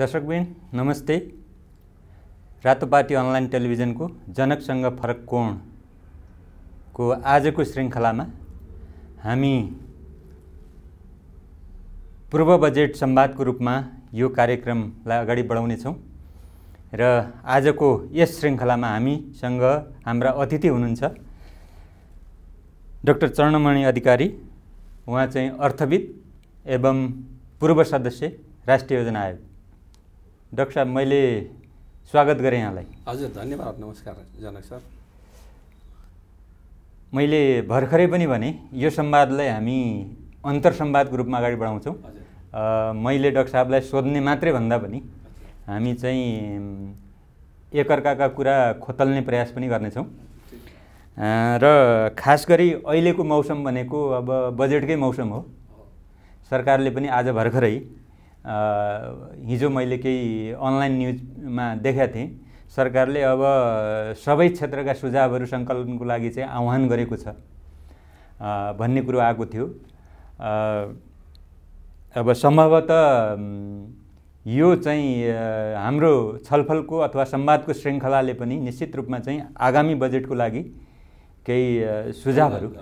दर्शकबिन नमस्ते रातो अनलाइन टेलिभिजनको जनकसँग फरक कोणको आजको श्रृङ्खलामा हामी पूर्व बजेट संवादको रूपमा यो कार्यक्रमलाई अगाडि बढाउनेछौँ र आजको यस श्रृङ्खलामा हामीसँग हाम्रा अतिथि हुनुहुन्छ डाक्टर चरणमणि अधिकारी उहाँ चाहिँ अर्थविद एवं पूर्व सदस्य राष्ट्रिय योजना आयोग डाक्टर साहब मैले स्वागत गरेँ यहाँलाई हजुर धन्यवाद नमस्कार जनक सर मैले भर्खरै पनि भने यो सम्वादलाई हामी अन्तर सम्वादको रूपमा अगाडि बढाउँछौँ मैले डाक्टर साहबलाई सोध्ने मात्रै भन्दा पनि हामी चाहिँ एकअर्काका कुरा खोतल्ने प्रयास पनि गर्नेछौँ र खास गरी अहिलेको मौसम भनेको अब बजेटकै मौसम हो सरकारले पनि आज भर्खरै हिजो मैले केही अनलाइन न्युजमा देखाएको थिएँ सरकारले अब सबै क्षेत्रका सुझावहरू सङ्कलनको लागि चाहिँ आह्वान गरेको छ भन्ने कुरो आएको थियो अब सम्भवतः यो चाहिँ हाम्रो छलफलको अथवा संवादको श्रृङ्खलाले पनि निश्चित रूपमा चाहिँ आगामी बजेटको लागि केही सुझावहरू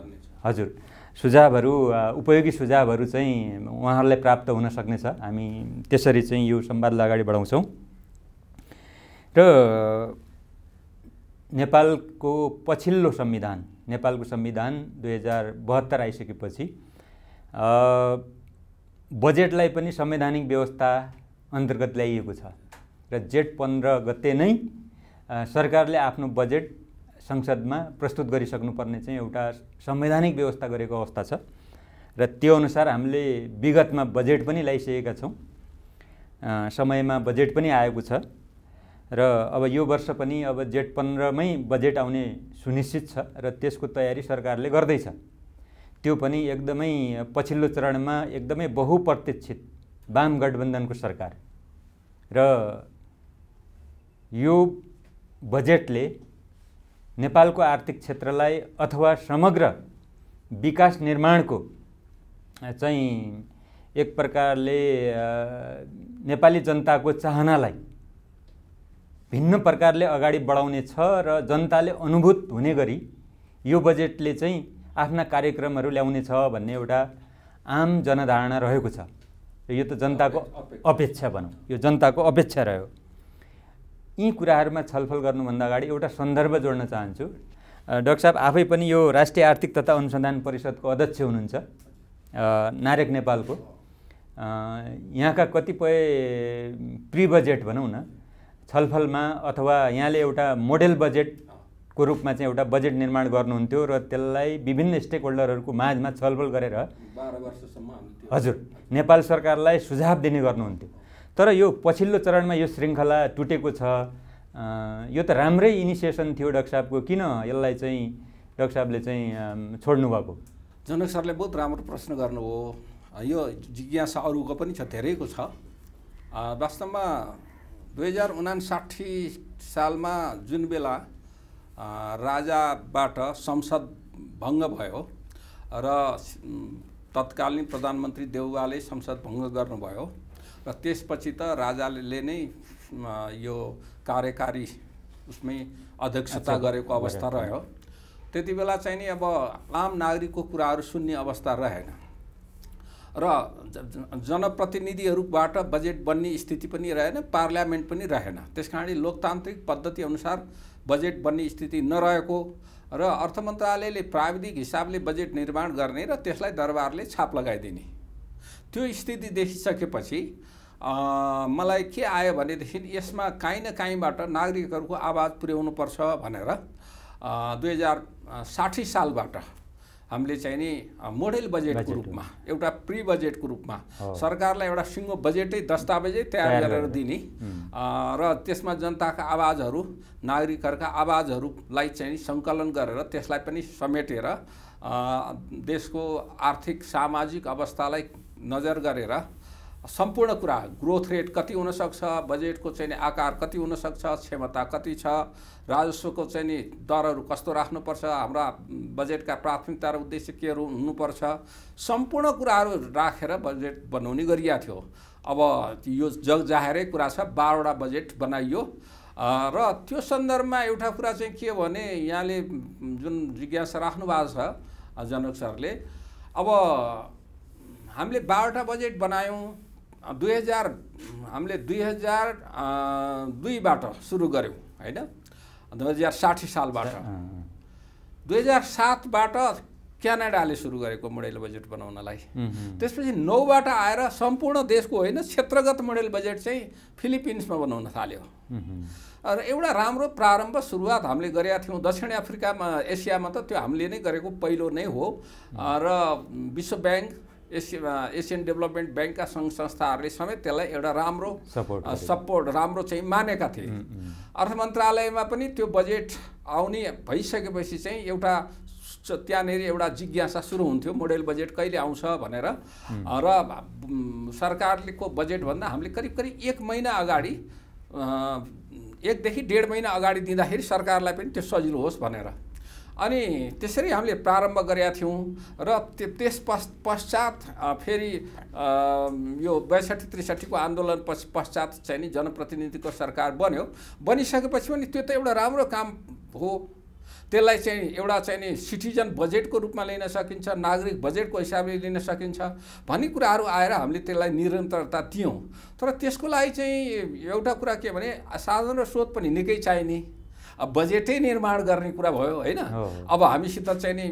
हजुर सुझावहरू उपयोगी सुझावहरू चाहिँ उहाँहरूलाई प्राप्त हुन सक्नेछ हामी त्यसरी चाहिँ यो संवादलाई अगाडि बढाउँछौँ र नेपालको पछिल्लो संविधान नेपालको संविधान दुई हजार बहत्तर आइसकेपछि बजेटलाई पनि संवैधानिक व्यवस्था अन्तर्गत ल्याइएको छ र जेठ पन्ध्र गते नै सरकारले आफ्नो बजेट संसदमा प्रस्तुत गरिसक्नुपर्ने चाहिँ एउटा संवैधानिक व्यवस्था गरेको अवस्था छ र त्यो अनुसार हामीले विगतमा बजेट पनि ल्याइसकेका छौँ समयमा बजेट पनि आएको छ र अब यो वर्ष पनि अब जेठ पन्ध्रमै बजेट आउने सुनिश्चित छ र त्यसको तयारी सरकारले गर्दैछ त्यो पनि एकदमै पछिल्लो चरणमा एकदमै बहुप्रतीक्षित वाम गठबन्धनको सरकार र यो बजेटले नेपालको आर्थिक क्षेत्रलाई अथवा समग्र विकास निर्माणको चाहिँ एक प्रकारले नेपाली जनताको चाहनालाई भिन्न प्रकारले अगाडि बढाउने छ र जनताले अनुभूत हुने गरी यो बजेटले चाहिँ आफ्ना कार्यक्रमहरू ल्याउने छ भन्ने एउटा आम जनधारणा रहेको छ यो त जनताको अपेक्षा भनौँ यो जनताको अपेक्षा रह्यो यी कुराहरूमा छलफल गर्नुभन्दा अगाडि एउटा सन्दर्भ जोड्न चाहन्छु डक्टर साहब आफै पनि यो राष्ट्रिय आर्थिक तथा अनुसन्धान परिषदको अध्यक्ष हुनुहुन्छ नारेक नेपालको यहाँका कतिपय प्रि बजेट भनौँ न छलफलमा अथवा यहाँले एउटा मोडेल बजेटको रूपमा चाहिँ एउटा बजेट निर्माण गर्नुहुन्थ्यो र त्यसलाई विभिन्न स्टेक होल्डरहरूको माझमा छलफल गरेर हजुर नेपाल सरकारलाई सुझाव दिने गर्नुहुन्थ्यो तर यो पछिल्लो चरणमा यो श्रृङ्खला टुटेको छ यो त राम्रै इनिसिएसन थियो डाक्टर साहबको किन यसलाई चाहिँ डाक्टर साहबले चाहिँ छोड्नुभएको जनक सरले बहुत राम्रो प्रश्न गर्नुभयो यो जिज्ञासा अरूको पनि छ धेरैको छ वास्तवमा दुई हजार उनासाठी सालमा जुन बेला राजाबाट संसद भङ्ग भयो र तत्कालीन प्रधानमन्त्री देउवाले संसद भङ्ग गर्नुभयो र त्यसपछि त राजाले नै यो कार्यकारी उसमै अध्यक्षता गरेको अवस्था रह्यो त्यति बेला चाहिँ नि अब आम नागरिकको कुराहरू सुन्ने अवस्था रहेन र जनप्रतिनिधिहरूबाट बजेट बन्ने स्थिति पनि रहेन पार्लियामेन्ट पनि रहेन त्यस कारणले लोकतान्त्रिक पद्धतिअनुसार बजेट बन्ने स्थिति नरहेको र अर्थ मन्त्रालयले प्राविधिक हिसाबले बजेट निर्माण गर्ने र त्यसलाई दरबारले छाप लगाइदिने त्यो स्थिति देखिसकेपछि मलाई के आयो भनेदेखि यसमा काहीँ न काहीँबाट नागरिकहरूको आवाज पुर्याउनुपर्छ भनेर दुई हजार साठी सालबाट हामीले चाहिँ नि मोडेल बजेटको रूपमा एउटा प्रि बजेटको रूपमा सरकारलाई एउटा सिङ्गो बजेटै दस्तावेजै तयार गरेर दिने र त्यसमा जनताका आवाजहरू नागरिकहरूका आवाजहरूलाई चाहिँ सङ्कलन गरेर त्यसलाई पनि समेटेर देशको आर्थिक सामाजिक अवस्थालाई नजर गरेर सम्पूर्ण कुरा ग्रोथ रेट कति हुनसक्छ बजेटको चाहिँ आकार कति हुनसक्छ क्षमता कति छ राजस्वको चाहिँ नि दरहरू कस्तो राख्नुपर्छ हाम्रा बजेटका प्राथमिकता र उद्देश्य केहरू हुनुपर्छ सम्पूर्ण कुराहरू राखेर बजेट बनाउने गरिएको थियो अब यो जग जाहेरै कुरा छ बाह्रवटा बजेट बनाइयो र त्यो सन्दर्भमा एउटा कुरा चाहिँ के भने यहाँले जुन जिज्ञासा राख्नु भएको छ जनक सरले अब हामीले बाह्रवटा बजेट बनायौँ दुई हजार हामीले दुई हजार दुईबाट सुरु गऱ्यौँ होइन दुई हजार साठी सालबाट दुई हजार सातबाट क्यानाडाले सुरु गरेको मोडेल बजेट बनाउनलाई त्यसपछि नौबाट आएर सम्पूर्ण देशको होइन क्षेत्रगत मोडेल बजेट चाहिँ फिलिपिन्समा बनाउन थाल्यो र एउटा राम्रो प्रारम्भ सुरुवात हामीले गरेका थियौँ दक्षिण अफ्रिकामा एसियामा त त्यो हामीले नै गरेको पहिलो नै हो र विश्व ब्याङ्क एसिया एसियन डेभलपमेन्ट ब्याङ्कका सङ्घ संस्थाहरूले समेत त्यसलाई एउटा राम्रो सपोर्ट सपोर्ट राम्रो चाहिँ मानेका थिए अर्थ मन्त्रालयमा पनि त्यो बजेट आउने भइसकेपछि चाहिँ एउटा त्यहाँनिर एउटा जिज्ञासा सुरु हुन्थ्यो मोडेल बजेट कहिले आउँछ भनेर र सरकारलेको बजेटभन्दा हामीले करिब करिब एक महिना अगाडि एकदेखि डेढ महिना अगाडि दिँदाखेरि सरकारलाई पनि त्यो सजिलो होस् भनेर अनि त्यसरी हामीले प्रारम्भ गरेका थियौँ र त्यस पश् पश्चात फेरि यो बैसठी त्रिसठीको आन्दोलन पश् पश्चात चाहिँ नि जनप्रतिनिधिको सरकार बन्यो बनिसकेपछि पनि त्यो त एउटा राम्रो काम हो त्यसलाई चाहिँ एउटा चाहिँ नि सिटिजन बजेटको रूपमा लिन सकिन्छ नागरिक बजेटको हिसाबले लिन सकिन्छ भन्ने कुराहरू आएर हामीले त्यसलाई निरन्तरता दियौँ तर त्यसको लागि चाहिँ एउटा कुरा के भने साधन र स्रोत पनि निकै चाहिने अब बजेटै निर्माण गर्ने कुरा भयो होइन अब हामीसित चाहिँ नि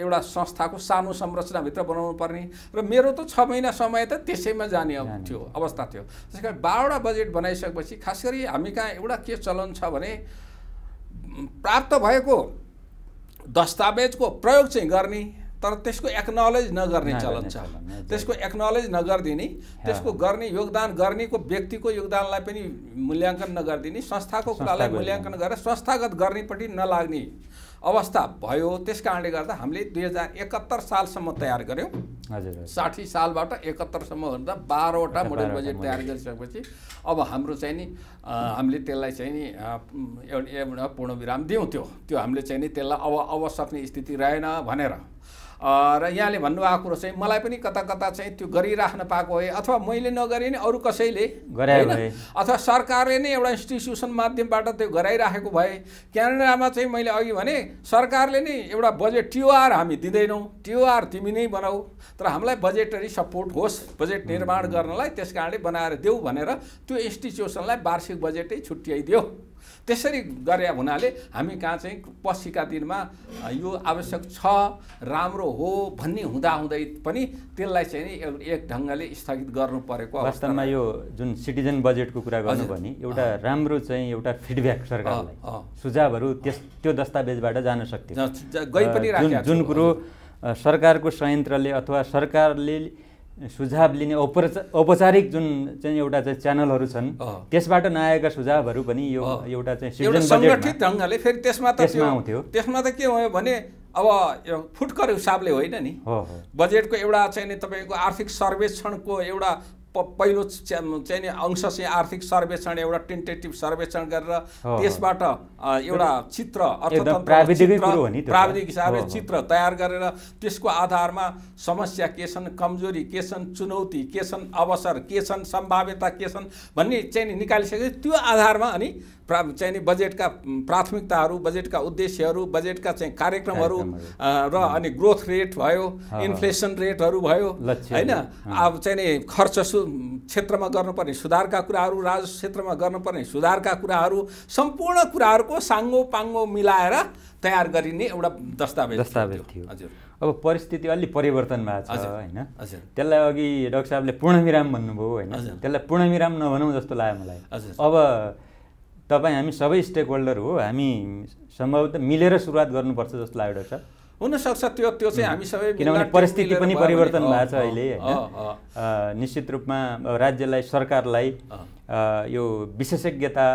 एउटा संस्थाको सानो संरचनाभित्र बनाउनु पर्ने र मेरो त छ महिना समय त त्यसैमा जाने थियो अवस्था थियो त्यस कारण बाह्रवटा बजेट बनाइसकेपछि खास गरी हामी कहाँ एउटा के चलन छ भने प्राप्त भएको दस्तावेजको प्रयोग चाहिँ गर्ने तर त्यसको एक्नोलेज नगर्ने चलन छ त्यसको एक्नोलेज नगरिदिने त्यसको गर्ने योगदान गर्नेको व्यक्तिको योगदानलाई पनि मूल्याङ्कन नगरिदिने संस्थाको कुरालाई मूल्याङ्कन गरेर संस्थागत गर्नेपट्टि नलाग्ने अवस्था भयो त्यस कारणले गर्दा हामीले दुई हजार एकहत्तर सालसम्म तयार गऱ्यौँ हजुर साठी सालबाट एकहत्तरसम्म हुँदा बाह्रवटा मोडल बजेट तयार गरिसकेपछि अब हाम्रो चाहिँ नि हामीले त्यसलाई चाहिँ नि एउटा पूर्ण पूर्णविराम दिउँ त्यो त्यो हामीले चाहिँ नि त्यसलाई अब अब सक्ने स्थिति रहेन भनेर र यहाँले भन्नुभएको कुरो चाहिँ मलाई पनि कता कता चाहिँ त्यो गरिराख्न पाएको है अथवा मैले नगरे नि अरू कसैले होइन अथवा सरकारले नै एउटा इन्स्टिट्युसन माध्यमबाट त्यो गराइराखेको भए क्यानाडामा चाहिँ मैले अघि भने सरकारले नै एउटा बजेट टिओआर हामी दिँदैनौँ टिओआर तिमी नै बनाऊ तर हामीलाई बजेटरी सपोर्ट होस् बजेट निर्माण गर्नलाई त्यस कारणले बनाएर देऊ भनेर त्यो इन्स्टिट्युसनलाई वार्षिक बजेटै छुट्याइदियो त्यसरी गरे हुनाले हामी कहाँ चाहिँ पछिका दिनमा यो आवश्यक छ राम्रो हो भन्ने हुँदाहुँदै पनि त्यसलाई चाहिँ एक ढङ्गले स्थगित गर्नु परेको वास्तवमा यो जुन सिटिजन बजेटको कुरा गर्नु भने एउटा राम्रो चाहिँ एउटा फिडब्याक सरकारलाई सुझावहरू त्यस त्यो दस्तावेजबाट जान सक्थ्यो गइ पनि जुन कुरो सरकारको संयन्त्रले अथवा सरकारले सुझाव लिने औपचारिक औपचारिक जुन चाहिँ एउटा चाहिँ च्यानलहरू छन् त्यसबाट नआएका सुझावहरू पनि यो एउटा चाहिँ सङ्गठित ढङ्गले फेरि त्यसमा त त्यसमा आउँथ्यो त्यसमा त के भयो भने अब फुटकर हिसाबले होइन नि बजेटको एउटा चाहिँ तपाईँको आर्थिक सर्वेक्षणको एउटा पहिलो चाहिँ अंश चाहिँ आर्थिक सर्वेक्षण एउटा टेन्टेटिभ सर्वेक्षण गरेर त्यसबाट एउटा चित्र अर्थतन्त्र प्राविधिक हिसाबले चित्र तयार गरेर त्यसको आधारमा समस्या के छन् कमजोरी के छन् चुनौती के छन् अवसर के छन् सम्भाव्यता के छन् भन्ने चाहिँ निकालिसकेपछि त्यो आधारमा अनि प्रा चाहिँ नि बजेटका प्राथमिकताहरू बजेटका उद्देश्यहरू बजेटका चाहिँ कार्यक्रमहरू र अनि ग्रोथ रेट भयो इन्फ्लेसन रेटहरू भयो होइन अब चाहिँ नि खर्च सु क्षेत्रमा गर्नुपर्ने सुधारका कुराहरू राजस्व क्षेत्रमा गर्नुपर्ने सुधारका कुराहरू सम्पूर्ण कुराहरूको साङ्गो पाङ्गो मिलाएर तयार गरिने एउटा दस्तावेज दस्तावेज थियो हजुर अब परिस्थिति अलि भएको छ होइन त्यसलाई अघि डाक्टर साहबले पूर्णविराम भन्नुभयो होइन त्यसलाई पूर्णविराम नभनौँ जस्तो लाग्यो मलाई अब तपाईँ हामी सबै स्टेक होल्डर हो हामी सम्भवतः मिलेर सुरुवात गर्नुपर्छ जस्तो लाग्यो छ हुनसक्छ त्यो त्यो चाहिँ हामी सबै किनभने परिस्थिति पनि परिवर्तन भएको छ अहिले होइन निश्चित रूपमा राज्यलाई सरकारलाई यो विशेषज्ञता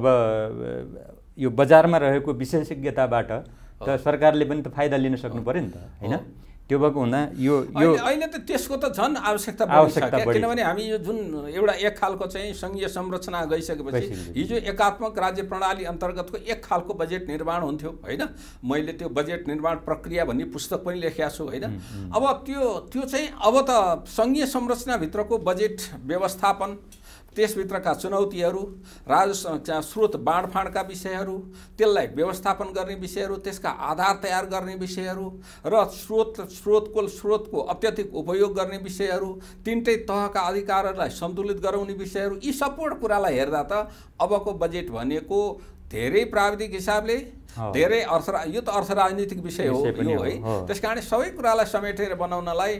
अब यो बजारमा रहेको विशेषज्ञताबाट त सरकारले पनि त फाइदा लिन सक्नु पऱ्यो नि त होइन त्यो भएको हुँदा यो यो अहिले त त्यसको त झन् आवश्यकता आवश्यकता किनभने हामी यो जुन एउटा एक खालको चाहिँ सङ्घीय संरचना गइसकेपछि हिजो एकात्मक राज्य प्रणाली अन्तर्गतको एक खालको बजेट निर्माण हुन्थ्यो होइन मैले त्यो बजेट निर्माण प्रक्रिया भन्ने पुस्तक पनि लेखेको छु होइन अब त्यो त्यो चाहिँ अब त सङ्घीय संरचनाभित्रको बजेट व्यवस्थापन त्यसभित्रका चुनौतीहरू राजस्व स्रोत बाँडफाँडका विषयहरू त्यसलाई व्यवस्थापन गर्ने विषयहरू त्यसका आधार तयार गर्ने विषयहरू र स्रोत स्रोतको स्रोतको अत्यधिक उपयोग गर्ने विषयहरू तिनटै तहका अधिकारहरूलाई सन्तुलित गराउने विषयहरू यी सपोर्ट कुरालाई हेर्दा त अबको बजेट भनेको धेरै प्राविधिक हिसाबले धेरै अर्थ यो त अर्थ राजनीतिक विषय हो यो है त्यस कारण सबै कुरालाई समेटेर बनाउनलाई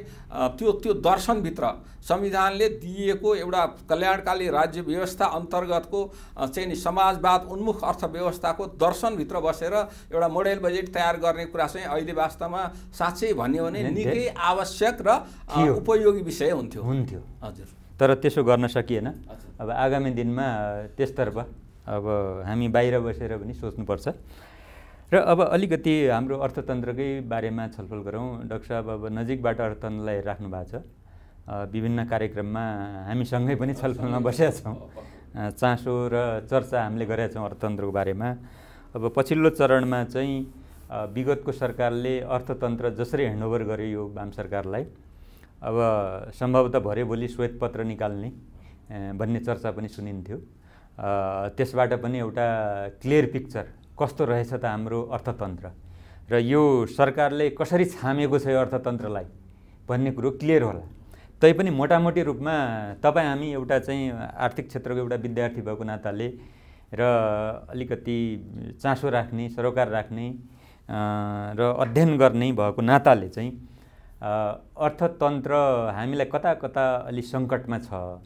त्यो त्यो दर्शनभित्र संविधानले दिएको एउटा कल्याणकारी राज्य व्यवस्था अन्तर्गतको चाहिँ नि समाजवाद उन्मुख अर्थव्यवस्थाको दर्शनभित्र बसेर एउटा मोडेल बजेट तयार गर्ने कुरा चाहिँ अहिले वास्तवमा साँच्चै भन्यो भने निकै आवश्यक र उपयोगी विषय हुन्थ्यो हुन्थ्यो हजुर तर त्यसो गर्न सकिएन अब आगामी दिनमा त्यसतर्फ अब हामी बाहिर बसेर पनि सोच्नुपर्छ र अब अलिकति हाम्रो अर्थतन्त्रकै बारेमा छलफल गरौँ डाक्टर साहब अब नजिकबाट अर्थतन्त्रलाई राख्नु भएको छ विभिन्न कार्यक्रममा हामीसँगै पनि छलफलमा बसेका छौँ चासो र चर्चा हामीले गरेका छौँ अर्थतन्त्रको बारेमा अब पछिल्लो चरणमा चाहिँ विगतको सरकारले अर्थतन्त्र जसरी ह्यान्डओभर गर्यो यो वाम सरकारलाई अब सम्भवतः भरे भोलि श्वेतपत्र निकाल्ने भन्ने चर्चा पनि सुनिन्थ्यो त्यसबाट पनि एउटा क्लियर पिक्चर कस्तो रहेछ त हाम्रो अर्थतन्त्र र यो सरकारले कसरी छामेको छ यो अर्थतन्त्रलाई भन्ने कुरो क्लियर होला तैपनि मोटामोटी रूपमा तपाईँ हामी एउटा चाहिँ आर्थिक क्षेत्रको एउटा विद्यार्थी भएको नाताले र अलिकति चासो राख्ने सरोकार राख्ने र अध्ययन गर्ने भएको नाताले चाहिँ अर्थतन्त्र हामीलाई कता कता अलि सङ्कटमा छ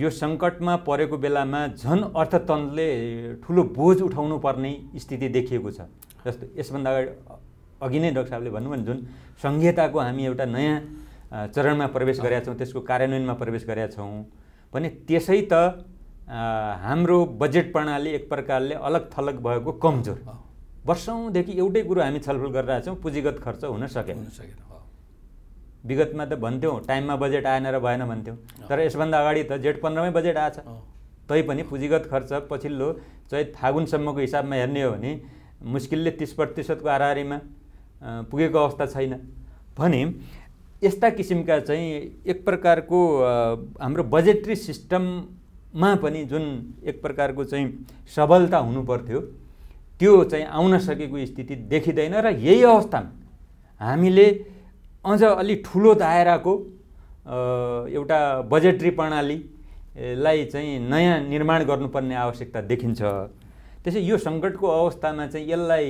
यो सङ्कटमा परेको बेलामा झन् अर्थतन्त्रले ठुलो बोझ उठाउनु पर्ने स्थिति देखिएको छ जस्तो यसभन्दा अगाडि अघि नै डक्टर साहबले भन्नुभयो भने जुन सङ्घीयताको हामी एउटा नयाँ चरणमा प्रवेश गरेका छौँ त्यसको कार्यान्वयनमा प्रवेश गरेका छौँ भने त्यसै त हाम्रो बजेट प्रणाली एक प्रकारले अलग थलग भएको कमजोर वर्षौँदेखि एउटै कुरो हामी छलफल गरिरहेछौँ पुँजीगत खर्च हुन सकेन सकेन विगतमा त भन्थ्यौँ टाइममा बजेट आएन र भएन भन्थ्यौँ तर यसभन्दा अगाडि त जेठ पन्ध्रमै बजेट आएछ तैपनि पुँजीगत खर्च पछिल्लो चैत फागुनसम्मको हिसाबमा हेर्ने हो भने मुस्किलले तिस प्रतिशतको हाराहारीमा पुगेको अवस्था छैन भने यस्ता किसिमका चाहिँ एक प्रकारको हाम्रो बजेट्री सिस्टममा पनि जुन एक प्रकारको चाहिँ सबलता हुनुपर्थ्यो त्यो चाहिँ आउन सकेको स्थिति देखिँदैन र यही अवस्थामा हामीले अझ अलि ठुलो दायराको एउटा बजेटरी प्रणालीलाई चाहिँ नयाँ निर्माण गर्नुपर्ने आवश्यकता देखिन्छ त्यसै यो सङ्कटको अवस्थामा चाहिँ यसलाई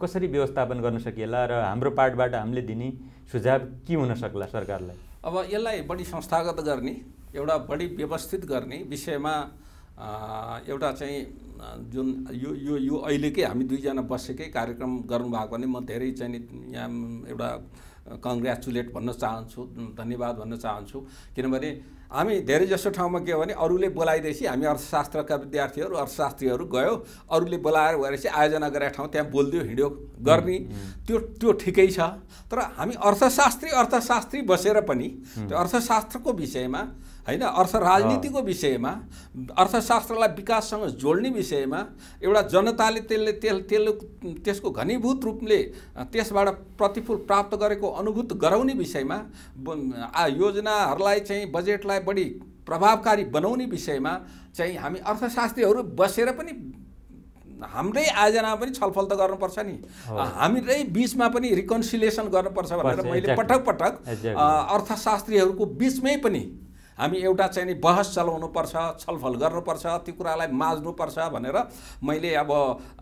कसरी व्यवस्थापन गर्न सकिएला र हाम्रो पार्टबाट हामीले दिने सुझाव के हुन सक्ला सरकारलाई अब यसलाई बढी संस्थागत गर्ने एउटा बढी व्यवस्थित गर्ने विषयमा एउटा चाहिँ जुन यो यो यो अहिलेकै हामी दुईजना बसेकै कार्यक्रम गर्नुभएको भने म धेरै चाहिँ यहाँ एउटा कङ्ग्रेचुलेट भन्न चाहन्छु धन्यवाद भन्न चाहन्छु किनभने हामी धेरै जसो ठाउँमा के हो भने अरूले बोलाइदिएपछि हामी अर्थशास्त्रका विद्यार्थीहरू अर्थशास्त्रीहरू गयो अरूले बोलाएर चाहिँ आयोजना गरेको ठाउँ त्यहाँ बोलिदियो हिँड्यो गर्ने त्यो त्यो ठिकै छ तर हामी अर्थशास्त्री अर्थशास्त्री बसेर पनि त्यो अर्थशास्त्रको विषयमा होइन अर्थ राजनीतिको विषयमा अर्थशास्त्रलाई विकाससँग जोड्ने विषयमा एउटा जनताले त्यसले त्यस त्यसले त्यसको घनीभूत रूपले त्यसबाट प्रतिफल प्राप्त गरेको अनुभूत गराउने विषयमा योजनाहरूलाई चाहिँ बजेटलाई बढी प्रभावकारी बनाउने विषयमा चाहिँ हामी अर्थशास्त्रीहरू बसेर पनि हाम्रै आयोजनामा पनि छलफल त गर्नुपर्छ नि हाम्रै बिचमा पनि रिकन्सिलिएसन गर्नुपर्छ भनेर मैले पटक पटक अर्थशास्त्रीहरूको बिचमै पनि हामी एउटा चाहिँ नि बहस चलाउनुपर्छ छलफल गर्नुपर्छ त्यो कुरालाई माझ्नुपर्छ भनेर मैले अब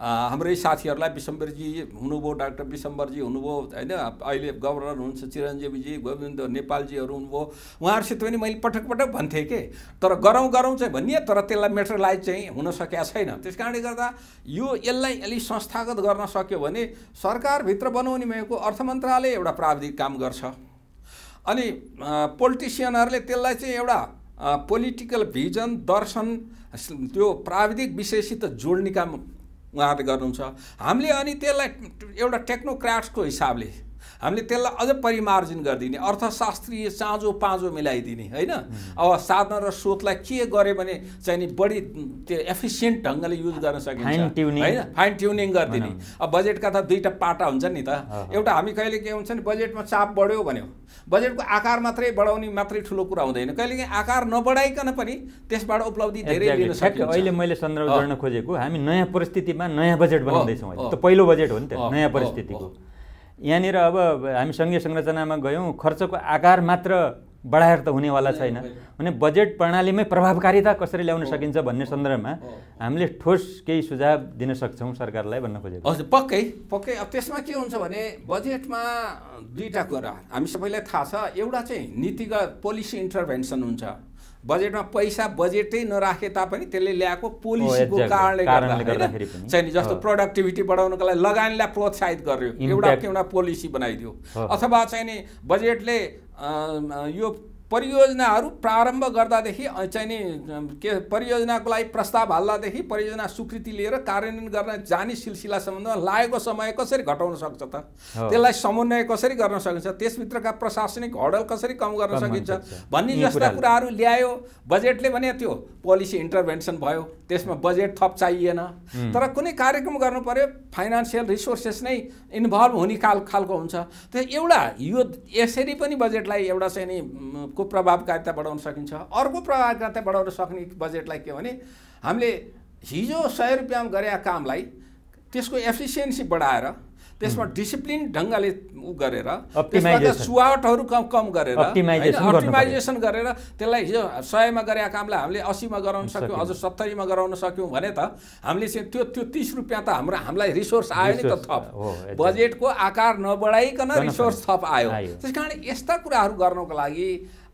हाम्रै साथीहरूलाई विशम्बरजी हुनुभयो डाक्टर विशम्बरजी हुनुभयो होइन अहिले गभर्नर हुनुहुन्छ चिरञ्जीवीजी गोविन्द नेपालजीहरू हुनुभयो उहाँहरूसित पनि मैले पटक पटक भन्थेँ के तर गरौँ गरौँ चाहिँ भनिए तर त्यसलाई मेटरलाइज चाहिँ हुन सकेका छैन त्यस कारणले गर्दा यो यसलाई अलि संस्थागत गर्न सक्यो भने सरकारभित्र बनाउने भएको अर्थ मन्त्रालय एउटा प्राविधिक काम गर्छ अनि पोलिटिसियनहरूले त्यसलाई चाहिँ एउटा पोलिटिकल भिजन दर्शन त्यो प्राविधिक विषयसित जोड्ने काम उहाँले गर्नुहुन्छ हामीले अनि त्यसलाई एउटा टेक्नोक्राट्सको हिसाबले हामीले त्यसलाई अझ परिमार्जन गरिदिने अर्थशास्त्रीय साँझो पाँझो मिलाइदिने होइन अब साधन र स्रोतलाई के गर्यो भने चाहिँ नि बढी त्यो एफिसियन्ट ढङ्गले युज गर्न सकिन्छ होइन फाइन ट्युनिङ गरिदिने अब बजेटका त दुईवटा पाटा हुन्छ नि त एउटा हामी कहिले के हुन्छ नि बजेटमा चाप बढ्यो भन्यो बजेटको आकार मात्रै बढाउने मात्रै ठुलो कुरा हुँदैन कहिलेकाहीँ आकार नबढाइकन पनि त्यसबाट उपलब्धि धेरै लिन सकिन्छ अहिले मैले सन्दर्भ गर्न खोजेको हामी नयाँ परिस्थितिमा नयाँ बजेट बनाउँदैछौँ पहिलो बजेट हो नि त नयाँ परिस्थितिको यहाँनिर अब हामी सङ्घीय संरचनामा गयौँ खर्चको आकार मात्र बढाएर त हुनेवाला छैन भने बजेट प्रणालीमै प्रभावकारिता कसरी ल्याउन सकिन्छ भन्ने सन्दर्भमा हामीले ठोस केही सुझाव दिन सक्छौँ सरकारलाई भन्न खोजेको हजुर पक्कै पक्कै अब त्यसमा के हुन्छ भने बजेटमा दुईवटा कुरा हामी सबैलाई थाहा छ एउटा चाहिँ नीतिगत पोलिसी इन्टरभेन्सन हुन्छ बजेटमा पैसा बजेटै नराखे तापनि त्यसले ल्याएको oh, पोलिसीको कारणले गर्दा चाहिँ जस्तो प्रोडक्टिभिटी oh. बढाउनको लागि लगानीलाई प्रोत्साहित गर्यो एउटा एउटा पोलिसी बनाइदियो oh. अथवा चाहिँ नि बजेटले यो परियोजनाहरू प्रारम्भ गर्दादेखि चाहिँ नि के परियोजनाको लागि प्रस्ताव हाल्दादेखि परियोजना स्वीकृति लिएर कार्यान्वयन गर्न जाने सिलसिला सम्बन्धमा लागेको समय कसरी घटाउन सक्छ त त्यसलाई समन्वय कसरी गर्न सकिन्छ त्यसभित्रका प्रशासनिक हडल कसरी कम गर्न सकिन्छ भन्ने जस्ता कुराहरू ल्यायो बजेटले भने त्यो पोलिसी इन्टरभेन्सन भयो त्यसमा बजेट थप चाहिएन तर कुनै कार्यक्रम गर्नु पऱ्यो फाइनेन्सियल रिसोर्सेस नै इन्भल्भ हुने खाल खालको हुन्छ त्यो एउटा यो यसरी पनि बजेटलाई एउटा चाहिँ नि को प्रभावकारिता बढाउन सकिन्छ अर्को प्रभावकारिता बढाउन सक्ने बजेटलाई के भने हामीले हिजो सय रुपियाँमा गरेका कामलाई त्यसको एफिसियन्सी बढाएर त्यसमा डिसिप्लिन ढङ्गले ऊ गरेर सुवाटहरू कम कम गरेर अप्टिमाइजेसन गरेर त्यसलाई हिजो सयमा गरेका कामलाई हामीले असीमा गराउन सक्यौँ अझ सत्तरीमा गराउन सक्यौँ भने त हामीले चाहिँ त्यो त्यो तिस रुपियाँ त हाम्रो हामीलाई रिसोर्स आयो नि त थप बजेटको आकार नबढाइकन रिसोर्स थप आयो त्यस कारण यस्ता कुराहरू गर्नको लागि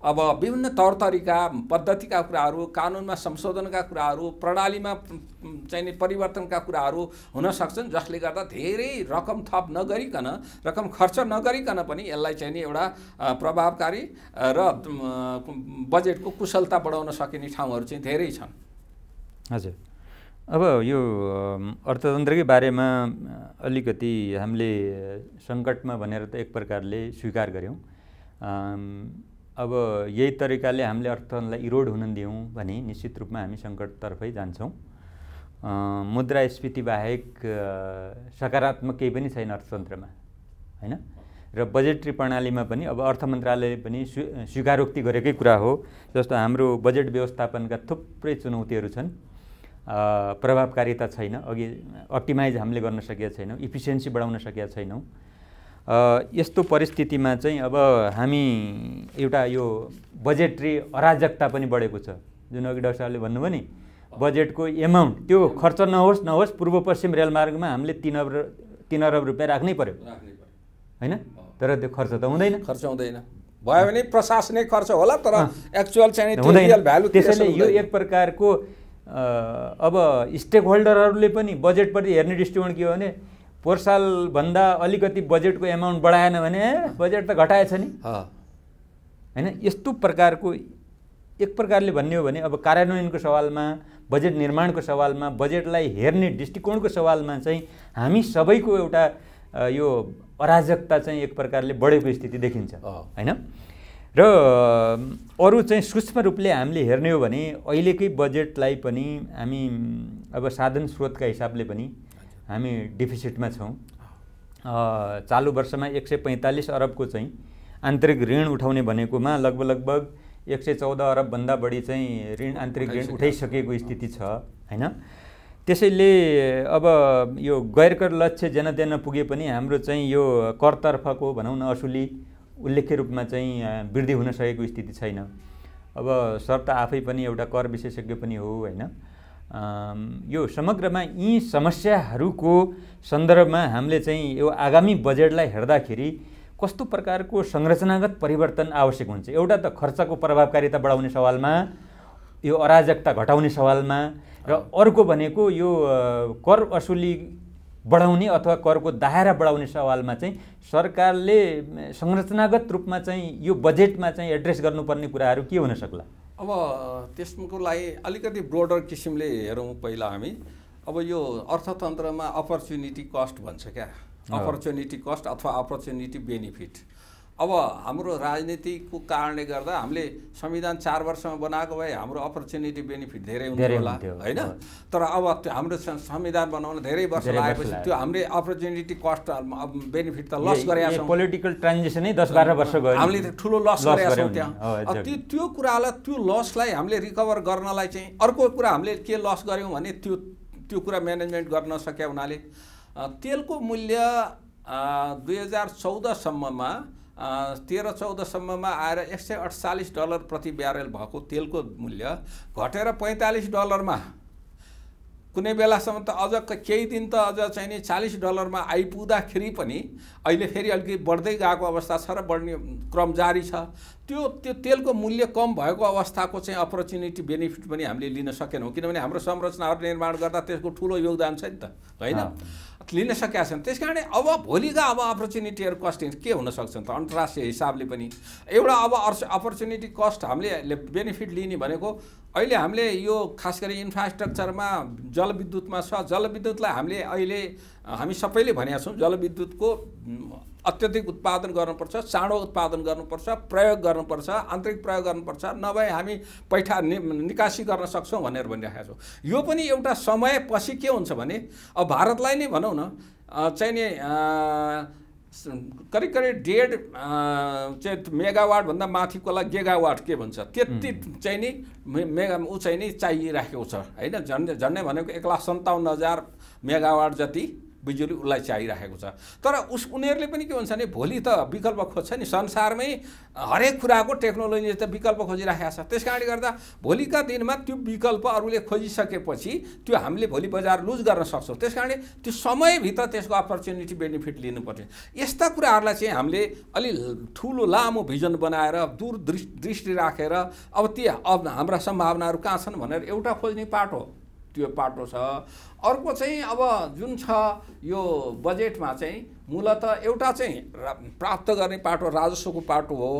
अब विभिन्न तौरतरिका पद्धतिका कुराहरू कानुनमा संशोधनका कुराहरू प्रणालीमा चाहिने परिवर्तनका कुराहरू हुन सक्छन् जसले गर्दा धेरै रकम थप नगरिकन रकम खर्च नगरिकन पनि यसलाई चाहिँ नि एउटा प्रभावकारी र बजेटको कुशलता बढाउन सकिने ठाउँहरू चाहिँ धेरै छन् हजुर अब यो अर्थतन्त्रकै बारेमा अलिकति हामीले सङ्कटमा भनेर त एक प्रकारले स्वीकार गऱ्यौँ अब यही तरिकाले हामीले अर्थतन्त्रलाई इरोड हुन दियौँ भने निश्चित रूपमा हामी सङ्कटतर्फै जान्छौँ मुद्रास्फीति बाहेक सकारात्मक केही पनि छैन अर्थतन्त्रमा होइन र बजेटरी प्रणालीमा पनि अब अर्थ मन्त्रालयले पनि स्वी स्वीकारोक्ति गरेकै कुरा हो जस्तो हाम्रो बजेट व्यवस्थापनका थुप्रै चुनौतीहरू छन् प्रभावकारिता छैन अघि अप्टिमाइज हामीले गर्न सकेका छैनौँ इफिसियन्सी बढाउन सकेका छैनौँ यस्तो परिस्थितिमा चाहिँ अब हामी एउटा यो बजेटरी अराजकता पनि बढेको छ जुन अघि डाक्टर साहबले भन्नुभयो नि बजेटको एमाउन्ट त्यो खर्च नहोस् नहोस् पूर्व पश्चिम रेलमार्गमा हामीले तिन अरब तिन अरब रुपियाँ राख्नै पऱ्यो होइन तर त्यो खर्च त हुँदैन खर्च हुँदैन भयो भने प्रशासनिक खर्च होला तर एक्चुअल चाहिँ त्यसैले यो एक प्रकारको अब स्टेक होल्डरहरूले पनि बजेटप्रति हेर्ने दृष्टिकोण के हो भने पोहोर सालभन्दा अलिकति बजेटको एमाउन्ट बढाएन भने बजेट त घटाएछ नि होइन यस्तो प्रकारको एक प्रकारले भन्ने हो भने अब कार्यान्वयनको सवालमा बजेट निर्माणको सवालमा बजेटलाई हेर्ने दृष्टिकोणको सवालमा चाहिँ हामी सबैको एउटा यो अराजकता चाहिँ एक प्रकारले बढेको स्थिति देखिन्छ होइन र अरू चाहिँ सूक्ष्म रूपले हामीले हेर्ने हो भने अहिलेकै बजेटलाई पनि हामी अब साधन स्रोतका हिसाबले पनि हामी डिफिसिटमा छौँ चालु वर्षमा एक सय पैँतालिस अरबको चाहिँ आन्तरिक ऋण उठाउने भनेकोमा लगभग लगभग एक सय चौध अरबभन्दा बढी चाहिँ ऋण आन्तरिक ऋण उठाइसकेको स्थिति छ होइन त्यसैले अब यो गैरकर लक्ष्य जनदेन पुगे पनि हाम्रो चाहिँ यो करतर्फको भनौँ न असुली उल्लेख्य रूपमा चाहिँ वृद्धि हुन सकेको स्थिति छैन अब सर त आफै पनि एउटा कर विशेषज्ञ पनि हो होइन यो समग्रमा यी समस्याहरूको सन्दर्भमा हामीले चाहिँ यो आगामी बजेटलाई हेर्दाखेरि कस्तो प्रकारको संरचनागत परिवर्तन आवश्यक हुन्छ एउटा त खर्चको प्रभावकारिता बढाउने सवालमा यो अराजकता घटाउने सवालमा र अर्को भनेको यो कर असुली बढाउने अथवा करको दायरा बढाउने सवालमा चाहिँ सरकारले संरचनागत रूपमा चाहिँ यो बजेटमा चाहिँ एड्रेस गर्नुपर्ने कुराहरू के हुन सक्ला अब त्यसको लागि अलिकति ब्रोडर किसिमले हेरौँ पहिला हामी अब यो अर्थतन्त्रमा अपर्च्युनिटी कस्ट भन्छ क्या अपर्च्युनिटी कस्ट अथवा अपर्च्युनिटी बेनिफिट अब हाम्रो राजनीतिको कारणले गर्दा हामीले संविधान चार वर्षमा बनाएको भए हाम्रो अपर्च्युनिटी बेनिफिट धेरै हुन्थ्यो होला होइन तर अब त्यो हाम्रो संविधान बनाउन धेरै वर्ष लागेपछि त्यो हामीले अपर्च्युनिटी कस्ट बेनिफिट त लस गरेका छौँ पोलिटिकल ट्रान्जेक्सनै दस बाह्र वर्ष गयो हामीले ठुलो लस गरेका छौँ त्यहाँ त्यो त्यो कुरालाई त्यो लसलाई हामीले रिकभर गर्नलाई चाहिँ अर्को कुरा हामीले के लस गऱ्यौँ भने त्यो त्यो कुरा म्यानेजमेन्ट गर्न नसकेका हुनाले तेलको मूल्य दुई हजार चौधसम्ममा तेह्र चौधसम्ममा आएर एक सय अठचालिस डलर प्रति ब्यारेल भएको तेलको मूल्य घटेर पैँतालिस डलरमा कुनै बेलासम्म त अझ केही दिन त अझ चाहिँ नि चालिस डलरमा आइपुग्दाखेरि पनि अहिले फेरि अलिकति बढ्दै गएको अवस्था छ र बढ्ने क्रम जारी छ त्यो त्यो तेलको मूल्य कम भएको अवस्थाको चाहिँ अपर्च्युनिटी बेनिफिट पनि हामीले लिन सकेनौँ किनभने हाम्रो संरचनाहरू निर्माण गर्दा त्यसको ठुलो योगदान छ नि त होइन लिन सकेका छन् त्यस कारण अब भोलिका अब अपर्च्युनिटीहरू कस्ट के हुनसक्छन् त अन्तर्राष्ट्रिय हिसाबले पनि एउटा अब अर्स अपर्च्युनिटी कस्ट हामीले बेनिफिट लिने भनेको अहिले हामीले यो खास गरी इन्फ्रास्ट्रक्चरमा जलविद्युतमा छ जलविद्युतलाई हामीले अहिले हामी सबैले भनेका छौँ जलविद्युतको अत्यधिक उत्पादन गर्नुपर्छ चाँडो उत्पादन गर्नुपर्छ प्रयोग गर्नुपर्छ आन्तरिक प्रयोग गर्नुपर्छ नभए हामी पैठा नि, निकासी गर्न सक्छौँ भनेर भनिराखेका छौँ यो पनि एउटा समयपछि के हुन्छ भने अब भारतलाई नै भनौँ न चाहिँ नि करिब करिब डेढ चाहिँ मेगावाटभन्दा माथिकोलाई गेगावाट के भन्छ त्यति चाहिँ नि मेगा ऊ चाहिँ नि चाहिराखेको छ होइन झन्डै झन्डै भनेको एक लाख सन्ताउन्न हजार मेगावाट जति बिजुली उसलाई चाहिरहेको छ तर उस उनीहरूले पनि के हुन्छ भने भोलि त विकल्प खोज्छ नि संसारमै हरेक कुराको टेक्नोलोजीले त विकल्प खोजिराखेको छ त्यस कारणले गर्दा भोलिका दिनमा त्यो विकल्प अरूले खोजिसकेपछि त्यो हामीले भोलि बजार लुज गर्न सक्छौँ त्यस कारणले त्यो समयभित्र त्यसको अपर्च्युनिटी बेनिफिट लिनुपर्ने यस्ता कुराहरूलाई चाहिँ हामीले अलि ठुलो लामो भिजन बनाएर दूर दृष्टि राखेर अब ती अब हाम्रा सम्भावनाहरू कहाँ छन् भनेर एउटा खोज्ने पाठ हो त्यो पाटो छ अर्को चाहिँ अब जुन छ यो बजेटमा चाहिँ मूलत एउटा चाहिँ प्राप्त गर्ने पाटो राजस्वको पाटो हो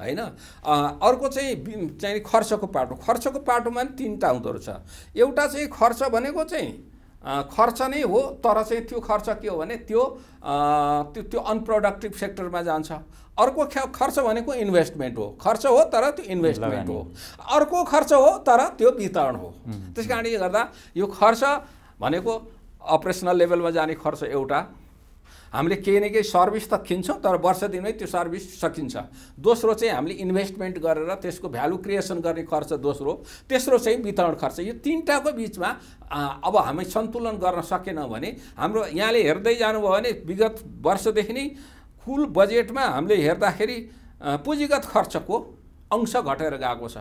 होइन अर्को चाहिँ चाहिँ खर्चको पाटो खर्चको पाटोमा पनि तिनवटा हुँदो रहेछ एउटा चाहिँ खर्च भनेको चाहिँ खर्च नै हो तर चाहिँ त्यो खर्च के हो भने त्यो त्यो त्यो अनप्रोडक्टिभ सेक्टरमा जान्छ अर्को खर्च भनेको इन्भेस्टमेन्ट हो खर्च हो तर त्यो इन्भेस्टमेन्ट हो अर्को खर्च हो तर त्यो वितरण हो त्यस कारणले गर्दा यो खर्च भनेको अपरेसनल लेभलमा जाने खर्च एउटा हामीले केही न केही सर्भिस त किन्छौँ तर वर्षदिनमै त्यो सर्भिस सकिन्छ दोस्रो चाहिँ हामीले इन्भेस्टमेन्ट गरेर त्यसको भ्यालु क्रिएसन गर्ने खर्च दोस्रो तेस्रो चाहिँ वितरण खर्च यो तिनवटाको बिचमा अब हामी सन्तुलन गर्न सकेनौँ भने हाम्रो यहाँले हेर्दै जानुभयो भने विगत वर्षदेखि नै कुल बजेटमा हामीले हेर्दाखेरि पुँजीगत खर्चको अंश घटेर गएको छ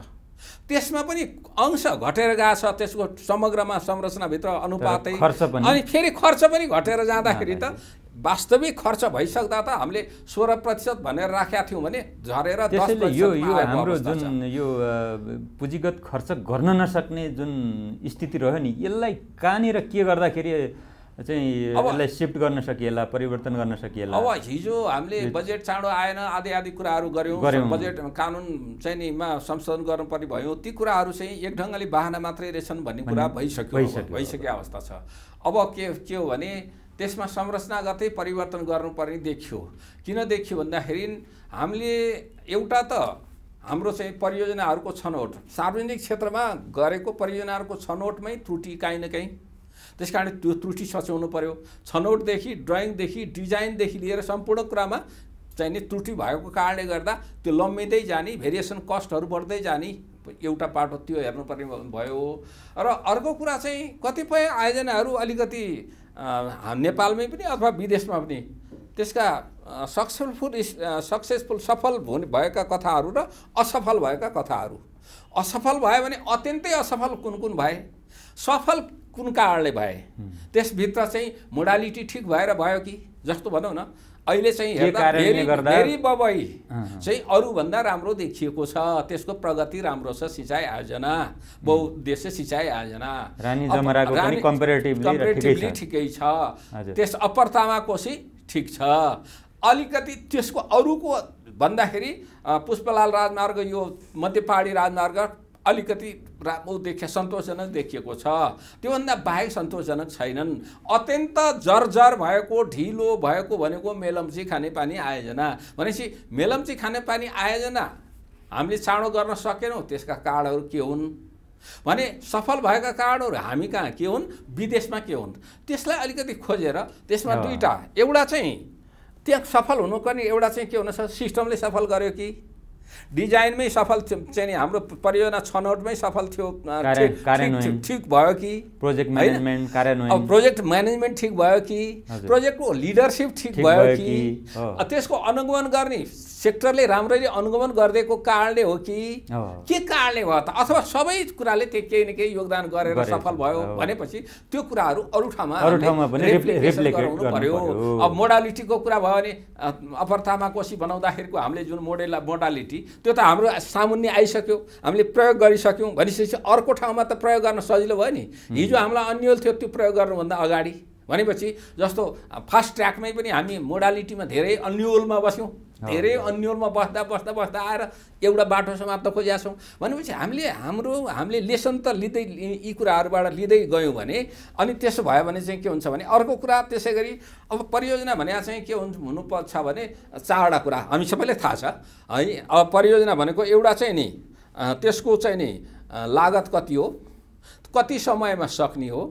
त्यसमा पनि अंश घटेर गएको छ त्यसको समग्रमा संरचनाभित्र अनुपातै अनि फेरि खर्च पनि घटेर जाँदाखेरि त वास्तविक खर्च भइसक्दा त हामीले सोह्र प्रतिशत भनेर राखेका थियौँ भने झरेर त्यसैले यो यो हाम्रो जुन यो पुँजीगत खर्च गर्न नसक्ने जुन स्थिति रह्यो नि यसलाई कहाँनिर के गर्दाखेरि चाहिँ यसलाई सिफ्ट गर्न सकिएला परिवर्तन गर्न सकिएला अब हिजो हामीले बजेट चाँडो आएन आदि आदि कुराहरू गऱ्यौँ बजेट कानुन चाहिँ नि संशोधन गर्नुपर्ने भयो ती कुराहरू चाहिँ एक ढङ्गले बाहना मात्रै रहेछन् भन्ने कुरा भइसक्यो भइसक्यो अवस्था छ अब के के हो भने त्यसमा संरचनागतै परिवर्तन गर्नुपर्ने देखियो किन देखियो भन्दाखेरि हामीले एउटा त हाम्रो चाहिँ परियोजनाहरूको छनौट सार्वजनिक क्षेत्रमा गरेको परियोजनाहरूको छनौटमै त्रुटि काहीँ न काहीँ त्यस कारण त्यो त्रुटि सच्याउनु पऱ्यो छनौटदेखि ड्रइङदेखि डिजाइनदेखि लिएर सम्पूर्ण कुरामा चाहिने त्रुटि भएको कारणले गर्दा त्यो लम्बिँदै जाने भेरिएसन कस्टहरू बढ्दै जाने एउटा पाटो त्यो हेर्नुपर्ने भयो र अर्को कुरा चाहिँ कतिपय आयोजनाहरू अलिकति नेपालमै पनि अथवा विदेशमा पनि त्यसका सक्सेसफुल सक्सेसफुल सफल भएका कथाहरू र असफल भएका कथाहरू असफल भयो भने अत्यन्तै असफल कुन कुन भए सफल कुन कारणले भए त्यसभित्र चाहिँ मोडालिटी ठिक भएर भयो कि जस्तो भनौँ न अहिले चाहिँ हेर्दा धेरै बबई चाहिँ अरूभन्दा राम्रो देखिएको छ त्यसको प्रगति राम्रो छ सिँचाइ आयोजना बहुद्देश्य सिँचाइ आयोजना कम्पेरेटिभली ठिकै छ त्यस अपरतामा कोसी ठिक छ अलिकति त्यसको अरूको भन्दाखेरि पुष्पलाल राजमार्ग यो मध्य राजमार्ग अलिकति राम्रो देखे सन्तोषजनक देखिएको छ त्योभन्दा बाहेक सन्तोषजनक छैनन् अत्यन्त जर्जर भएको ढिलो भएको भनेको मेलम्ची खानेपानी आयोजना भनेपछि मेलम्ची खानेपानी आयोजना हामीले चाँडो गर्न सकेनौँ त्यसका कारणहरू के हुन् भने सफल भएका कारणहरू हामी कहाँ के हुन् विदेशमा के हुन् त्यसलाई अलिकति खोजेर त्यसमा दुईवटा एउटा चाहिँ त्यहाँ सफल हुनुपर्ने एउटा चाहिँ के हुनसक्छ सिस्टमले सफल गर्यो कि डिजाइनमै सफल चाहिँ हाम्रो परियोजना छनौटमै सफल थियो ठिक भयो कि प्रोजेक्ट म्यानेजमेन्ट कार्यान्वयन प्रोजेक्ट म्यानेजमेन्ट ठिक भयो कि प्रोजेक्टको लिडरसिप ठिक भयो कि त्यसको अनुगमन गर्ने सेक्टरले राम्ररी अनुगमन गरिदिएको कारणले हो कि के कारणले भयो त अथवा सबै कुराले त्यो केही न केही योगदान गरेर सफल भयो भनेपछि त्यो कुराहरू अरू ठाउँमा पर्यो अब मोडालिटीको कुरा भयो भने अपर कोसी बनाउँदाखेरिको हामीले जुन मोडेल मोडालिटी त्यो त हाम्रो सामुन्ने आइसक्यो हामीले प्रयोग गरिसक्यौँ भनिसकेपछि अर्को ठाउँमा त प्रयोग गर्न सजिलो भयो नि हिजो हामीलाई अन्यल थियो त्यो प्रयोग गर्नुभन्दा अगाडि भनेपछि जस्तो फास्ट ट्र्याकमै पनि हामी मोडालिटीमा धेरै अन्यलमा बस्यौँ धेरै अन्यमा बस्दा बस्दा बस्दा आएर एउटा बाटो समाप्त खोजेका छौँ भनेपछि हामीले हाम्रो हामीले लेसन त लिँदै यी कुराहरूबाट लिँदै गयौँ भने अनि त्यसो भयो भने चाहिँ के हुन्छ भने अर्को कुरा त्यसै गरी अब परियोजना भने चाहिँ के हुन्छ हुनुपर्छ भने चारवटा कुरा हामी सबैलाई थाहा छ है अब परियोजना भनेको एउटा चाहिँ नि त्यसको चाहिँ नि लागत कति हो कति समयमा सक्ने हो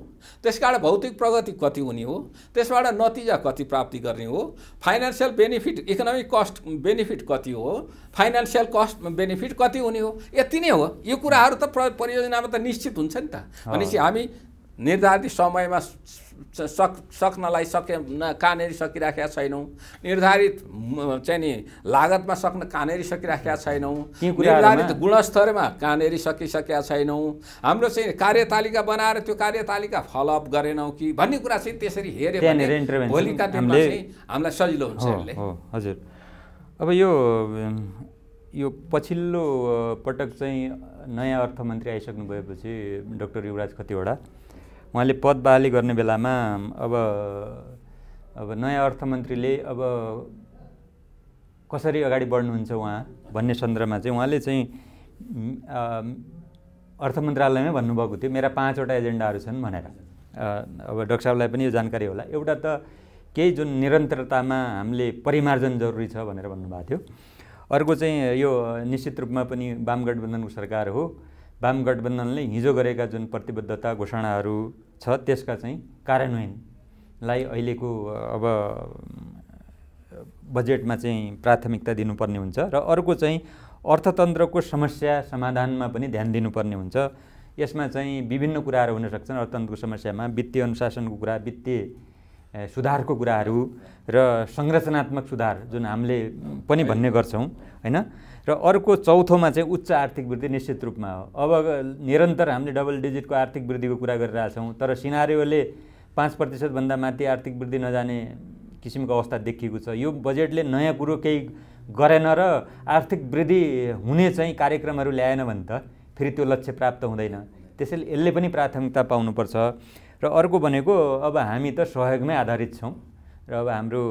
त्यसकारण भौतिक प्रगति कति हुने हो त्यसबाट नतिजा कति प्राप्ति गर्ने हो financial benefit economic cost benefit कति हो फाइनेन्सियल कस्ट बेनिफिट कति हुने हो यति नै हो यो कुराहरू त प्र परियोजनामा त निश्चित हुन्छ नि त भनेपछि हामी निर्धारित समयमा सक सक्नलाई सके कहाँनिर सकिराखेका छैनौँ निर्धारित चाहिँ नि लागतमा सक्न कहाँनिर सकिराखेका छैनौँ निर्धारित गुणस्तरमा कहाँनिर सकिसकेका छैनौँ हाम्रो चाहिँ कार्यतालिका बनाएर त्यो कार्यतालिका फलोअप गरेनौँ कि भन्ने कुरा चाहिँ त्यसरी हेऱ्यो भने भोलिका दिनमा चाहिँ हामीलाई सजिलो हुन्छ हजुर अब यो यो पछिल्लो पटक चाहिँ नयाँ अर्थमन्त्री आइसक्नु भएपछि डक्टर युवराज खतिवडा उहाँले पद बहाली गर्ने बेलामा अब अब नयाँ अर्थमन्त्रीले अब कसरी अगाडि बढ्नुहुन्छ उहाँ भन्ने सन्दर्भमा चाहिँ उहाँले चाहिँ अर्थ मन्त्रालयमै भन्नुभएको थियो मेरा पाँचवटा एजेन्डाहरू छन् भनेर अब डाक्टर साहबलाई पनि यो जानकारी होला एउटा त केही जुन निरन्तरतामा हामीले परिमार्जन जरुरी छ भनेर भन्नुभएको थियो अर्को चाहिँ यो निश्चित रूपमा पनि वाम गठबन्धनको सरकार हो वाम गठबन्धनले हिजो गरेका जुन प्रतिबद्धता घोषणाहरू छ त्यसका चाहिँ कार्यान्वयनलाई अहिलेको अब बजेटमा चाहिँ प्राथमिकता दिनुपर्ने हुन्छ र अर्को चाहिँ अर्थतन्त्रको समस्या समाधानमा पनि ध्यान दिनुपर्ने हुन्छ यसमा चाहिँ विभिन्न कुराहरू हुनसक्छन् अर्थतन्त्रको समस्यामा वित्तीय अनुशासनको कुरा वित्तीय सुधारको कुराहरू र संरचनात्मक सुधार जुन हामीले पनि भन्ने गर्छौँ होइन र अर्को चौथोमा चाहिँ उच्च आर्थिक वृद्धि निश्चित रूपमा हो अब निरन्तर हामीले डबल डिजिटको आर्थिक वृद्धिको कुरा गरिरहेछौँ तर सिनारियोले पाँच प्रतिशतभन्दा माथि आर्थिक वृद्धि नजाने किसिमको अवस्था देखिएको छ यो बजेटले नयाँ कुरो केही गरेन र आर्थिक वृद्धि हुने चाहिँ कार्यक्रमहरू ल्याएन भने त फेरि त्यो लक्ष्य प्राप्त हुँदैन त्यसैले यसले पनि प्राथमिकता पाउनुपर्छ र अर्को भनेको अब हामी त सहयोगमै आधारित छौँ र अब हाम्रो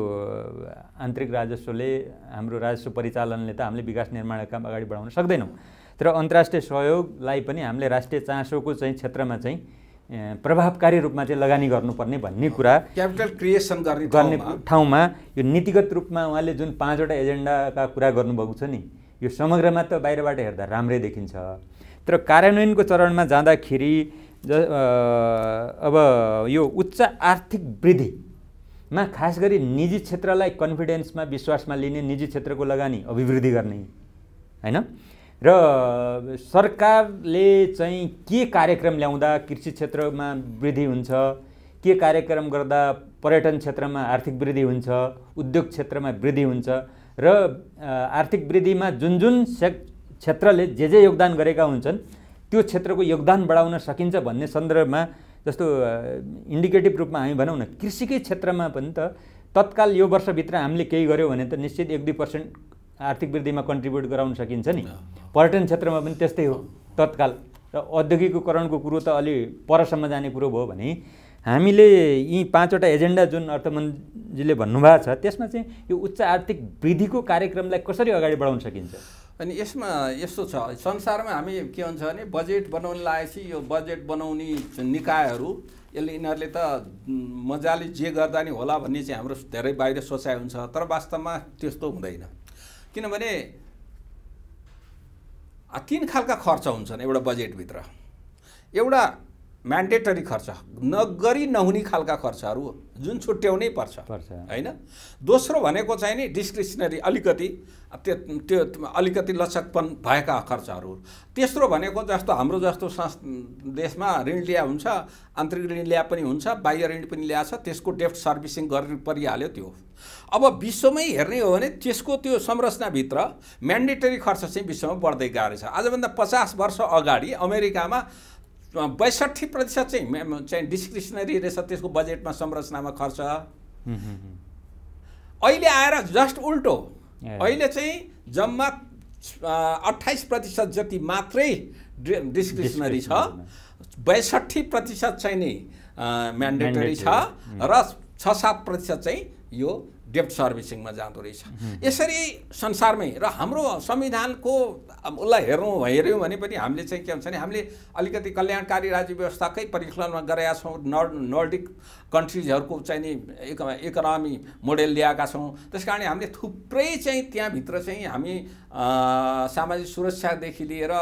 आन्तरिक राजस्वले हाम्रो राजस्व परिचालनले त हामीले विकास निर्माण काम अगाडि बढाउन सक्दैनौँ तर अन्तर्राष्ट्रिय सहयोगलाई पनि हामीले राष्ट्रिय चासोको चाहिँ क्षेत्रमा चाहिँ प्रभावकारी रूपमा चाहिँ लगानी गर्नुपर्ने भन्ने कुरा क्यापिटल क्रिएसन गर्ने गर्ने ठाउँमा यो नीतिगत रूपमा उहाँले जुन पाँचवटा एजेन्डाका कुरा गर्नुभएको छ नि यो समग्रमा त बाहिरबाट हेर्दा राम्रै देखिन्छ तर कार्यान्वयनको चरणमा जाँदाखेरि ज अब यो उच्च आर्थिक वृद्धिमा खास गरी निजी क्षेत्रलाई कन्फिडेन्समा विश्वासमा लिने निजी क्षेत्रको लगानी अभिवृद्धि गर्ने होइन र सरकारले चाहिँ के कार्यक्रम ल्याउँदा कृषि क्षेत्रमा वृद्धि हुन्छ के कार्यक्रम गर्दा पर्यटन क्षेत्रमा आर्थिक वृद्धि हुन्छ उद्योग क्षेत्रमा वृद्धि हुन्छ र आर्थिक वृद्धिमा जुन जुन क्षेत्रले जे जे योगदान गरेका हुन्छन् त्यो क्षेत्रको योगदान बढाउन सकिन्छ भन्ने सन्दर्भमा जस्तो इन्डिकेटिभ रूपमा हामी भनौँ न कृषिकै क्षेत्रमा पनि त तत्काल यो वर्षभित्र हामीले केही गऱ्यौँ भने त निश्चित एक दुई पर्सेन्ट आर्थिक वृद्धिमा कन्ट्रिब्युट गराउन सकिन्छ नि पर्यटन क्षेत्रमा पनि त्यस्तै हो तत्काल र औद्योगिकीकरणको कुरो त अलि परसम्म जाने कुरो भयो भने हामीले यी पाँचवटा एजेन्डा जुन अर्थमन्त्रीले भन्नुभएको छ त्यसमा चाहिँ यो उच्च आर्थिक वृद्धिको कार्यक्रमलाई कसरी अगाडि बढाउन सकिन्छ अनि यसमा यस्तो छ संसारमा हामी के हुन्छ भने बजेट बनाउन लागेपछि यो बजेट बनाउने निकायहरू यसले यिनीहरूले त मजाले जे गर्दा नि होला भन्ने चाहिँ हाम्रो धेरै बाहिर सोचाइ हुन्छ तर वास्तवमा त्यस्तो हुँदैन किनभने तिन खालका खर्च हुन्छन् एउटा बजेटभित्र एउटा म्यान्डेटरी खर्च नगरी नहुने खालका खर्चहरू जुन छुट्याउनै पर्छ पर्छ होइन दोस्रो भनेको चाहिँ नि डिस्क्रिप्सनरी अलिकति त्यो त्यो अलिकति लचकपन भएका खर्चहरू तेस्रो भनेको जस्तो हाम्रो जस्तो देशमा ऋण लिया हुन्छ आन्तरिक ऋण लिया पनि हुन्छ बाह्य ऋण पनि ल्याएछ छ त्यसको डेफ्ट सर्भिसिङ गर्नु परिहाल्यो त्यो अब विश्वमै हेर्ने हो भने त्यसको त्यो संरचनाभित्र म्यान्डेटरी खर्च चाहिँ विश्वमा बढ्दै गएको छ आजभन्दा पचास वर्ष अगाडि अमेरिकामा बैसठी प्रतिशत चाहिँ चाहिँ डिस्क्रिसनरी रहेछ त्यसको बजेटमा संरचनामा खर्च अहिले आएर जस्ट उल्टो अहिले चाहिँ जम्मा अठाइस प्रतिशत जति मात्रै डिस्क्रिप्सनरी छ बैसठी प्रतिशत चाहिँ नि म्यान्डेटरी छ mm. र छ सात प्रतिशत चाहिँ यो डेप्ट सर्भिसिङमा जाँदो रहेछ mm-hmm. यसरी संसारमै र हाम्रो संविधानको उसलाई हेर्नु हेऱ्यौँ भने पनि हामीले चाहिँ के भन्छ भने हामीले अलिकति कल्याणकारी राज्य व्यवस्थाकै परिकलनमा गरेका छौँ नर्डिक कन्ट्रिजहरूको चाहिँ नि इकोनोमी मोडेल ल्याएका छौँ त्यस कारणले हामीले थुप्रै चाहिँ त्यहाँभित्र चाहिँ हामी सामाजिक सुरक्षादेखि लिएर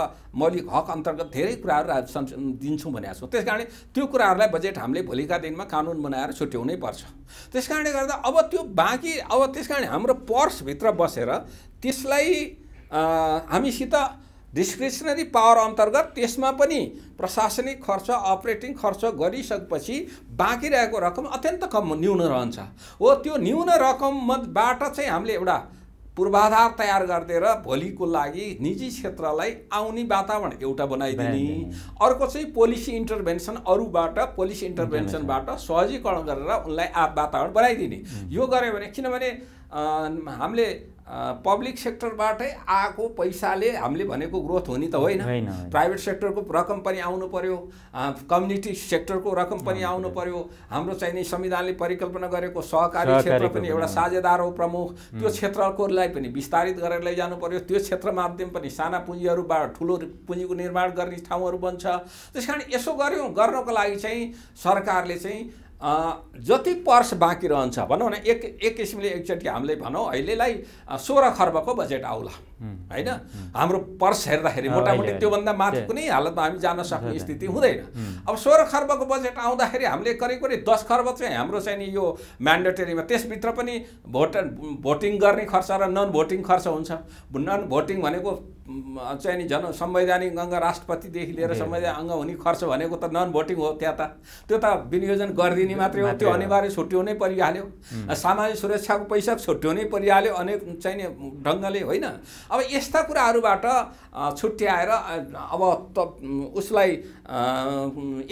मौलिक हक अन्तर्गत धेरै कुराहरू दिन्छौँ भनेको छौँ त्यस कारणले त्यो कुराहरूलाई बजेट हामीले भोलिका दिनमा कानुन बनाएर छुट्याउनै पर्छ त्यस कारणले गर्दा अब त्यो बाँकी अब त्यस कारणले हाम्रो पर्सभित्र बसेर त्यसलाई हामीसित डिस्क्रिसनरी पावर अन्तर्गत त्यसमा पनि प्रशासनिक खर्च अपरेटिङ खर्च गरिसकेपछि बाँकी रहेको रकम अत्यन्त कम न्यून रहन्छ हो त्यो न्यून रकमबाट चाहिँ हामीले एउटा पूर्वाधार तयार गरिदिएर भोलिको लागि निजी क्षेत्रलाई आउने वातावरण एउटा बनाइदिने अर्को चाहिँ पोलिसी इन्टरभेन्सन अरूबाट पोलिसी इन्टरभेन्सनबाट सहजीकरण गरेर उनलाई वातावरण बनाइदिने यो गऱ्यो भने किनभने हामीले पब्लिक सेक्टरबाटै आएको पैसाले हामीले भनेको ग्रोथ हुने त होइन प्राइभेट सेक्टरको रकम पनि आउनु पर्यो कम्युनिटी सेक्टरको रकम पनि आउनु पर्यो हाम्रो चाहिने संविधानले परिकल्पना गरेको सहकारी क्षेत्र पनि एउटा साझेदार हो प्रमुख त्यो क्षेत्रकोलाई पनि विस्तारित गरेर लैजानु पर्यो त्यो क्षेत्र माध्यम पनि साना पुँजीहरूबाट ठुलो पुँजीको निर्माण गर्ने ठाउँहरू बन्छ त्यस कारण यसो गऱ्यौँ गर्नको लागि चाहिँ सरकारले चाहिँ जति पर्स बाँकी रहन्छ भनौँ न एक एक किसिमले एकचोटि हामीले भनौँ अहिलेलाई सोह्र खर्बको बजेट आउला होइन हाम्रो पर्स हेर्दाखेरि मोटामोटी त्योभन्दा माथि कुनै हालतमा हामी जान सक्ने स्थिति हुँदैन अब सोह्र खर्बको बजेट आउँदाखेरि हामीले करिब करिब दस खर्ब चाहिँ हाम्रो चाहिँ नि यो म्यान्डेटरीमा त्यसभित्र पनि भोट भोटिङ गर्ने खर्च र नन भोटिङ खर्च हुन्छ नन भोटिङ भनेको चाहिँ नि झन् संवैधानिक अङ्ग राष्ट्रपतिदेखि लिएर संवैधानिक अङ्ग हुने खर्च भनेको त नन भोटिङ हो त्यहाँ त त्यो त विनियोजन गरिदिने मात्रै हो त्यो अनिवार्य नै परिहाल्यो सामाजिक सुरक्षाको पैसा नै परिहाल्यो अनेक चाहिने ढङ्गले होइन अब यस्ता कुराहरूबाट छुट्याएर अब त उसलाई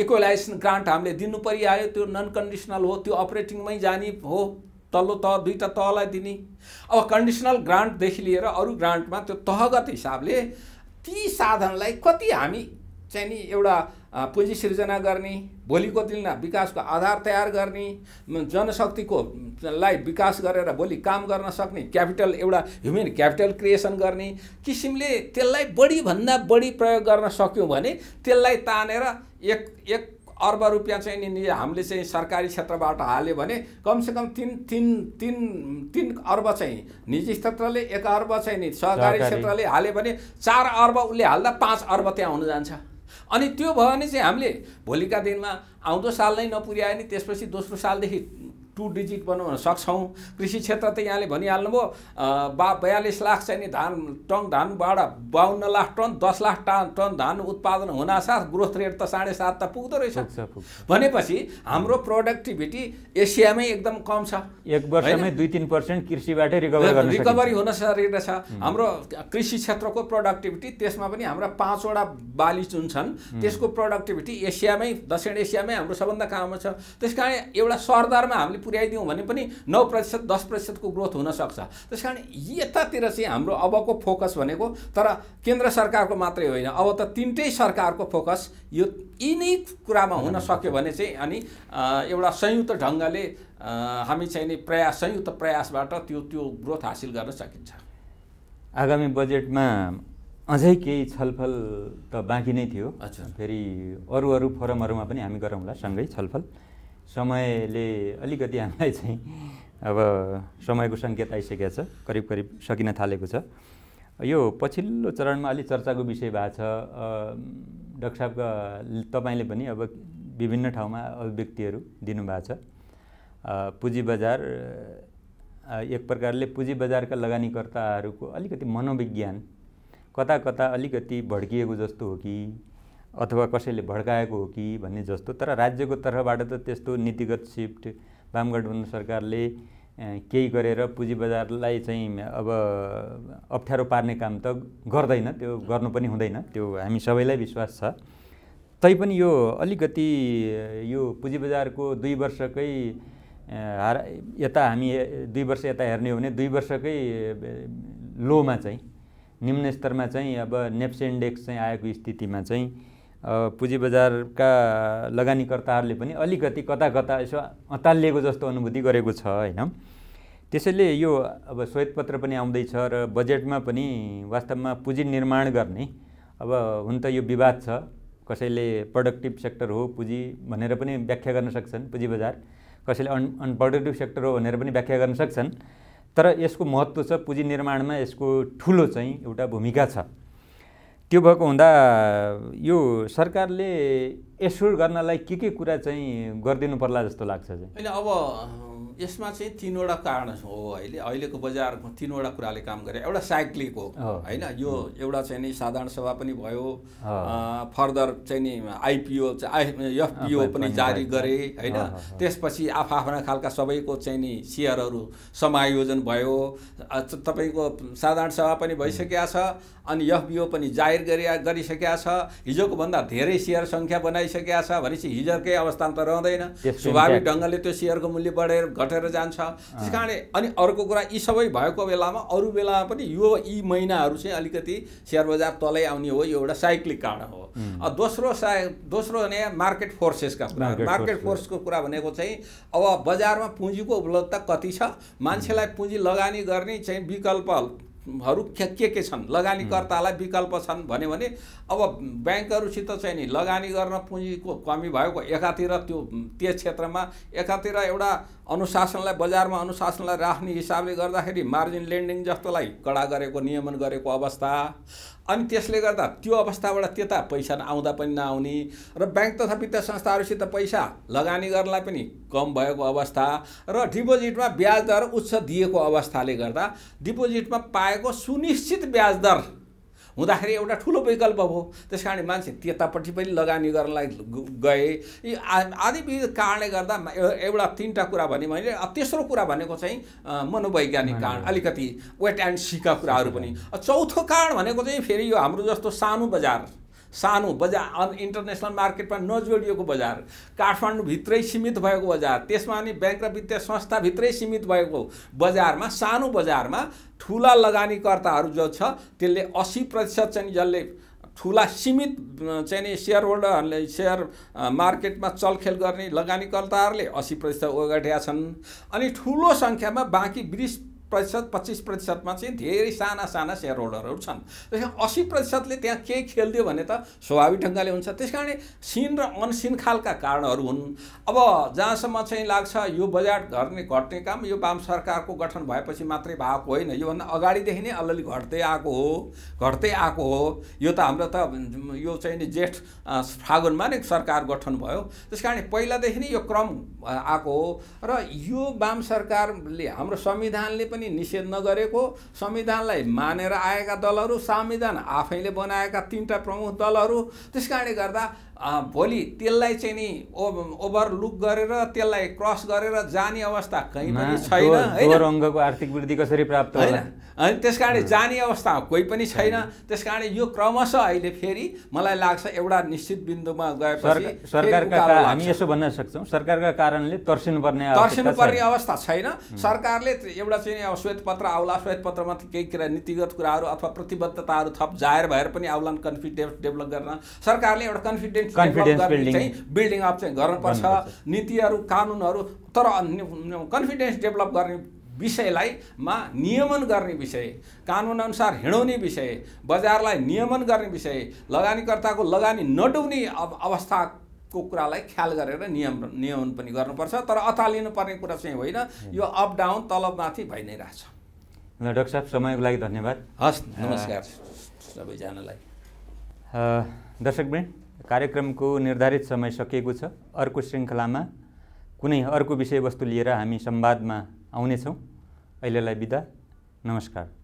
इक्वलाइजेसन ग्रान्ट हामीले दिनु परिहाल्यो त्यो नन कन्डिसनल हो त्यो अपरेटिङमै जाने हो तल्लो तह दुईवटा तहलाई दिने अब कन्डिसनल ग्रान्टदेखि लिएर अरू ग्रान्टमा त्यो तहगत हिसाबले ती साधनलाई कति हामी चाहिँ नि एउटा पुँजी सिर्जना गर्ने भोलिको दिनमा विकासको आधार तयार गर्ने जनशक्तिको लाई विकास गरेर भोलि काम गर्न सक्ने क्यापिटल एउटा ह्युमेन क्यापिटल क्रिएसन गर्ने किसिमले त्यसलाई बढीभन्दा बढी प्रयोग गर्न सक्यौँ भने त्यसलाई तानेर एक एक अर्ब रुपियाँ चाहिँ नि हामीले चाहिँ सरकारी क्षेत्रबाट हाल्यो भने कमसेकम तिन तिन तिन तिन अर्ब चाहिँ निजी क्षेत्रले एक अर्ब चाहिँ नि सहकारी क्षेत्रले हाल्यो भने चार अर्ब उसले हाल्दा पाँच अर्ब त्यहाँ हुन जान्छ अनि त्यो भयो भने चाहिँ हामीले भोलिका दिनमा आउँदो साल नै नपुर्यायो भने त्यसपछि दोस्रो सालदेखि टु डिजिट बनाउन सक्छौँ कृषि क्षेत्र त यहाँले भनिहाल्नुभयो बा बयालिस लाख चाहिँ नि धान टन धानबाट बाहन्न लाख टन दस लाख टन टन धान उत्पादन हुनासाथ ग्रोथ रेट त साढे सात त पुग्दो रहेछ भनेपछि हाम्रो प्रोडक्टिभिटी एसियामै एकदम कम छ एक वर्षमै दुई तिन पर्सेन्ट कृषिबाटै रिकभर रिकभरी हुन सकेको छ हाम्रो कृषि क्षेत्रको प्रोडक्टिभिटी त्यसमा पनि हाम्रा पाँचवटा बाली जुन छन् त्यसको प्रोडक्टिभिटी एसियामै दक्षिण एसियामै हाम्रो सबभन्दा काम छ त्यस कारण एउटा सरदारमा हामीले पुर्याइदिउँ भने पनि नौ प्रतिशत दस प्रतिशतको ग्रोथ हुनसक्छ त्यस कारण यतातिर चाहिँ हाम्रो अबको फोकस भनेको तर केन्द्र सरकारको मात्रै होइन अब त तिनटै सरकारको फोकस यो यिनै कुरामा हुन सक्यो भने चाहिँ अनि एउटा संयुक्त ढङ्गले हामी चाहिँ नि प्रयास संयुक्त प्रयासबाट त्यो त्यो ग्रोथ हासिल गर्न सकिन्छ आगामी बजेटमा अझै केही छलफल त बाँकी नै थियो अच्छा फेरि अरू अरू फोरमहरूमा पनि हामी गरौँला सँगै छलफल समयले अलिकति हामीलाई चाहिँ अब समयको सङ्केत आइसकेको छ करिब करिब सकिन थालेको छ यो पछिल्लो चरणमा अलिक चर्चाको विषय भएको छ डक्टर साहबका तपाईँले पनि अब विभिन्न ठाउँमा अभिव्यक्तिहरू दिनुभएको छ पुँजी बजार एक प्रकारले पुँजी बजारका लगानीकर्ताहरूको अलिकति मनोविज्ञान कता कता अलिकति भड्किएको जस्तो हो कि अथवा कसैले भड्काएको हो कि भन्ने जस्तो तर राज्यको तर्फबाट त त्यस्तो नीतिगत सिफ्ट वाम गठबन्धन सरकारले केही गरेर पुँजी बजारलाई चाहिँ अब अप्ठ्यारो पार्ने काम त गर्दैन त्यो गर्नु पनि हुँदैन त्यो हामी सबैलाई विश्वास छ तैपनि यो अलिकति यो पुँजी बजारको दुई वर्षकै हार यता हामी दुई वर्ष यता हेर्ने हो भने दुई वर्षकै लोमा चाहिँ निम्न स्तरमा चाहिँ अब नेप्से इन्डेक्स चाहिँ आएको स्थितिमा चाहिँ पुँजी बजारका लगानीकर्ताहरूले पनि अलिकति कता कता यसो अतालिएको जस्तो अनुभूति गरेको छ होइन त्यसैले यो अब श्वेतपत्र पनि आउँदैछ र बजेटमा पनि वास्तवमा पुँजी निर्माण गर्ने अब हुन त यो विवाद छ कसैले प्रडक्टिभ सेक्टर हो पुँजी भनेर पनि व्याख्या गर्न सक्छन् पुँजी बजार कसैले अन अनप्रोडक्टिभ सेक्टर हो भनेर पनि व्याख्या गर्न सक्छन् तर यसको महत्त्व छ पुँजी निर्माणमा यसको ठुलो चाहिँ एउटा भूमिका छ त्यो भएको हुँदा यो सरकारले एस्योर गर्नलाई के के कुरा चाहिँ गरिदिनु पर्ला जस्तो लाग्छ चाहिँ अब यसमा चाहिँ तिनवटा कारण हो अहिले अहिलेको बजारमा तिनवटा कुराले काम गरे एउटा साइक्लिक हो होइन यो एउटा चाहिँ नि साधारण सभा पनि भयो फर्दर चाहिँ नि आइपिओ एफपिओ पनि जारी गरे होइन त्यसपछि आफ्ना खालका सबैको चाहिँ नि सेयरहरू समायोजन भयो तपाईँको साधारण सभा पनि भइसकेका छ अनि एफबिओ पनि जाहेर गरि गरिसकेका छ हिजोको भन्दा धेरै सेयर सङ्ख्या बनाइसकेका छ भनेपछि हिजोकै अवस्थामा त रहँदैन स्वाभाविक ढङ्गले त्यो सेयरको मूल्य बढेर घटेर जान्छ त्यस कारणले अनि अर्को कुरा यी सबै भएको बेलामा अरू बेलामा पनि यो यी महिनाहरू चाहिँ अलिकति सेयर बजार तलै आउने हो यो एउटा साइक्लिक कारण हो दोस्रो सा दोस्रो भने मार्केट फोर्सेसका कुरा मार्केट फोर्सको कुरा भनेको चाहिँ अब बजारमा पुँजीको उपलब्धता कति छ मान्छेलाई पुँजी लगानी गर्ने चाहिँ विकल्प हरू के के छन् लगानीकर्तालाई विकल्प छन् भन्यो भने अब ब्याङ्कहरूसित चाहिँ नि लगानी गर्न पुँजीको कमी भएको एकातिर त्यो त्यस क्षेत्रमा एकातिर एउटा अनुशासनलाई बजारमा अनुशासनलाई राख्ने हिसाबले गर्दाखेरि मार्जिन लेन्डिङ जस्तोलाई कडा गरेको नियमन गरेको अवस्था अनि त्यसले गर्दा त्यो अवस्थाबाट त्यता पैसा आउँदा पनि नआउने र ब्याङ्क तथा वित्तीय संस्थाहरूसित पैसा लगानी गर्नलाई पनि कम भएको अवस्था र डिपोजिटमा ब्याज दर उच्च दिएको अवस्थाले गर्दा डिपोजिटमा पाएको सुनिश्चित ब्याज दर हुँदाखेरि एउटा ठुलो विकल्प भयो त्यस कारणले मान्छे त्यतापट्टि पनि लगानी गर्नलाई गए यी आदि विविध कारणले गर्दा एउटा तिनवटा कुरा भने मैले तेस्रो कुरा भनेको चाहिँ मनोवैज्ञानिक कारण अलिकति वेट एन्ड सीका कुराहरू पनि चौथो कारण भनेको चाहिँ फेरि यो हाम्रो जस्तो सानो बजार सानो बजार अन इन्टरनेसनल मार्केटमा नजोडिएको बजार काठमाडौँभित्रै सीमित भएको बजार त्यसमा नि ब्याङ्क र वित्तीय संस्थाभित्रै सीमित भएको बजारमा सानो बजारमा ठुला लगानीकर्ताहरू जो छ त्यसले असी प्रतिशत चाहिँ जसले ठुला सीमित चाहिँ नि सेयर होल्डरहरूले सेयर मार्केटमा चलखेल गर्ने लगानीकर्ताहरूले असी प्रतिशत ओगटेका छन् अनि ठुलो सङ्ख्यामा बाँकी बिस प्रतिशत पच्चिस प्रतिशतमा चाहिँ धेरै साना साना सेयर होल्डरहरू छन् त्यस कारण अस्सी प्रतिशतले त्यहाँ केही खेलिदियो भने त स्वाभाविक ढङ्गले हुन्छ त्यस कारण सिन र अनसिन खालका कारणहरू हुन् अब जहाँसम्म चाहिँ लाग्छ यो बजार घट्ने घट्ने काम यो वाम सरकारको गठन भएपछि मात्रै भएको होइन योभन्दा अगाडिदेखि नै अलिअलि घट्दै आएको हो घट्दै आएको हो यो त हाम्रो त यो चाहिँ नि जेठ फागुनमा नै सरकार गठन भयो त्यस कारण पहिलादेखि नै यो क्रम आएको हो र यो वाम सरकारले हाम्रो संविधानले पनि पनि निषेध नगरेको संविधानलाई मानेर आएका दलहरू संविधान आफैले बनाएका तिनवटा प्रमुख दलहरू त्यस कारणले गर्दा भोलि त्यसलाई चाहिँ नि ओभर लुक गरेर त्यसलाई क्रस गरेर जाने अवस्था कहीँ पनि छैन आर्थिक वृद्धि कसरी प्राप्त होइन अनि त्यस कारणले जाने अवस्था कोही पनि छैन त्यस कारणले यो क्रमशः अहिले फेरि मलाई लाग्छ एउटा निश्चित बिन्दुमा गएपछि सरकारका हामी यसो भन्न सक्छौँ सरकारका कारणले तर्सिनुपर्ने तर्सिनु पर्ने अवस्था छैन सरकारले एउटा चाहिँ अब श्वेत पत्र आउला श्वेत पत्रमा केही कुरा नीतिगत कुराहरू अथवा प्रतिबद्धताहरू थप जाहेर भएर पनि आउला कन्फिडेन्स डेभलप गर्न सरकारले एउटा confidence confidence building building up चाहिँ गर्नुपर्छ नीतिहरू कानुनहरू तर कन्फिडेन्स डेभलप गर्ने विषयलाई मा नियमन गर्ने विषय कानुनअनुसार हिँडाउने विषय बजारलाई नियमन गर्ने विषय लगानीकर्ताको लगानी नडुब्ने अब अवस्था कुरालाई ख्याल गरेर नियम नियमन पनि गर्नुपर्छ तर अतालिनुपर्ने कुरा चाहिँ होइन यो अप डाउन तलबमाथि भइ नै रहेछ ल डक्टर साहब समयको लागि धन्यवाद हस् नमस्कार सबैजनालाई दर्शक कार्यक्रमको निर्धारित समय सकिएको छ अर्को श्रृङ्खलामा कुनै अर्को विषयवस्तु लिएर हामी संवादमा आउनेछौँ अहिलेलाई बिदा नमस्कार